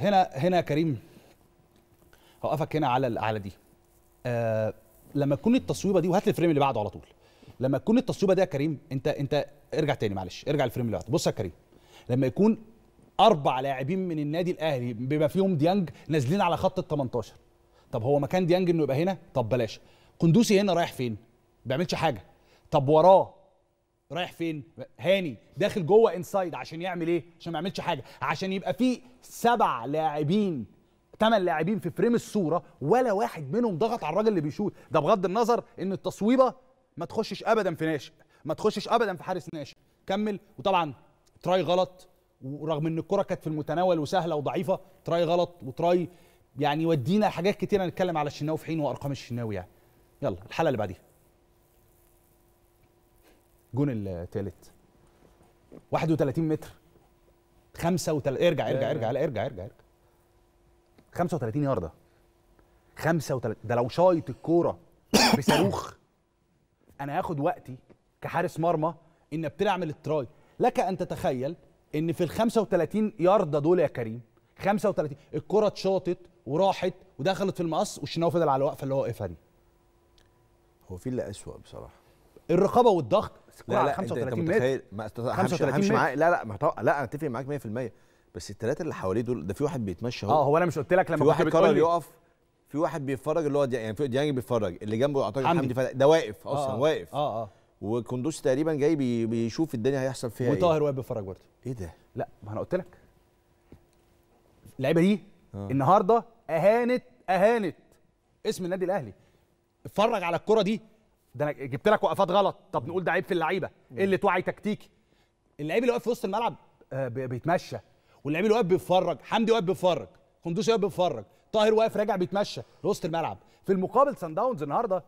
هنا هنا يا كريم هوقفك هنا على على دي آه لما تكون التصويبه دي وهات الفريم اللي بعده على طول لما تكون التصويبه دي يا كريم انت انت ارجع تاني معلش ارجع الفريم اللي بعده بص يا كريم لما يكون اربع لاعبين من النادي الاهلي بما فيهم ديانج نازلين على خط ال 18 طب هو مكان ديانج انه يبقى هنا طب بلاش قندوسي هنا رايح فين ما بيعملش حاجه طب وراه رايح فين هاني داخل جوه انسايد عشان يعمل ايه عشان ما يعملش حاجه عشان يبقى في سبع لاعبين ثمان لاعبين في فريم الصوره ولا واحد منهم ضغط على الراجل اللي بيشوط ده بغض النظر ان التصويبه ما تخشش ابدا في ناشئ ما تخشش ابدا في حارس ناشئ كمل وطبعا تراي غلط ورغم ان الكره كانت في المتناول وسهله وضعيفه تراي غلط وتراي يعني يودينا حاجات كتيره نتكلم على الشناوي في حين وارقام الشناوي يعني يلا الحلقه اللي بعديها جون الثالث 31 متر 35 ارجع ارجع ارجع لا ارجع ارجع ارجع 35 يارده 35 ده لو شايط الكوره بصاروخ انا هاخد وقتي كحارس مرمى ان ابتدي اعمل التراي لك ان تتخيل ان في ال 35 يارده دول يا كريم 35 الكره اتشاطت وراحت ودخلت في المقص والشناوي فضل على الوقفه اللي هو واقفها دي هو في اللي اسوأ بصراحه الرقابه والضغط لا لا 35 انت متخيل ما 35 معاه لا لا لا, لا انا اتفق معاك 100% بس الثلاثه اللي حواليه دول ده في واحد بيتمشى اهو اه هو انا مش قلت لك لما في واحد قرر يقف في واحد بيتفرج اللي هو يعني في ديانج بيتفرج اللي جنبه اعتقد حمدي فتحي ده واقف اه، اصلا آه واقف اه اه وكندوسي تقريبا جاي بي بيشوف الدنيا هيحصل فيها ايه وطاهر واقف بيتفرج برضه ايه ده؟ لا ما انا قلت لك اللعيبه دي آه. النهارده اهانت اهانت اسم النادي الاهلي اتفرج على الكره دي ده انا جبت لك وقفات غلط طب نقول ده عيب في اللعيبه قله إيه وعي تكتيكي اللعيب اللي واقف في وسط الملعب آه، بيتمشى واللعيب اللي واقف بيتفرج حمدي واقف بيتفرج قندوسي واقف بيتفرج طاهر واقف راجع بيتمشى في وسط الملعب في المقابل سان داونز النهارده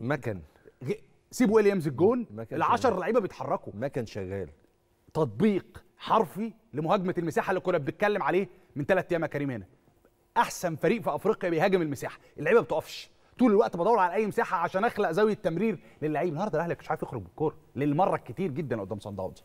مكن سيب ويليامز الجون ال10 لعيبه بيتحركوا مكن شغال تطبيق حرفي لمهاجمه المساحه اللي كنا بنتكلم عليه من ثلاث ايام يا كريم هنا احسن فريق في افريقيا بيهاجم المساحه اللعيبه ما بتقفش طول الوقت بدور على اي مساحه عشان اخلق زاويه تمرير للعيب النهارده الاهلي مش عارف يخرج بالكوره للمره الكتير جدا قدام صن داونز